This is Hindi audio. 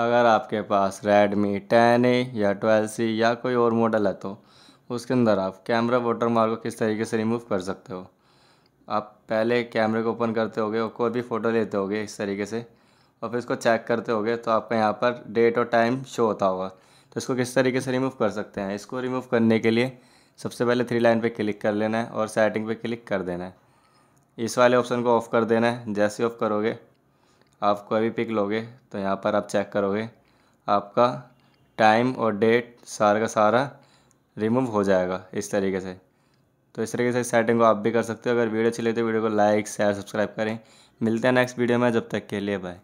अगर आपके पास रेडमी टेन ए या ट्वेल्व सी या कोई और मॉडल है तो उसके अंदर आप कैमरा वोटर मार्क को किस तरीके से रिमूव कर सकते हो आप पहले कैमरे को ओपन करते होगे और कोई भी फ़ोटो लेते होगे इस तरीके से और फिर इसको चेक करते होगे तो आपका यहाँ पर डेट और टाइम शो होता होगा तो इसको किस तरीके से रिमूव कर सकते हैं इसको रिमूव करने के लिए सबसे पहले थ्री लाइन पे क्लिक कर लेना है और सेटिंग पे क्लिक कर देना है इस वाले ऑप्शन को ऑफ़ कर देना है जैसे ऑफ़ करोगे आप कोई भी पिक लोगे तो यहाँ पर आप चेक करोगे आपका टाइम और डेट सारा का सारा रिमूव हो जाएगा इस तरीके से तो इस तरीके से सेटिंग को आप भी कर सकते हो अगर वीडियो अच्छी लगे तो वीडियो को लाइक शेयर सब्सक्राइब करें मिलते हैं नेक्स्ट वीडियो में जब तक के लिए बाय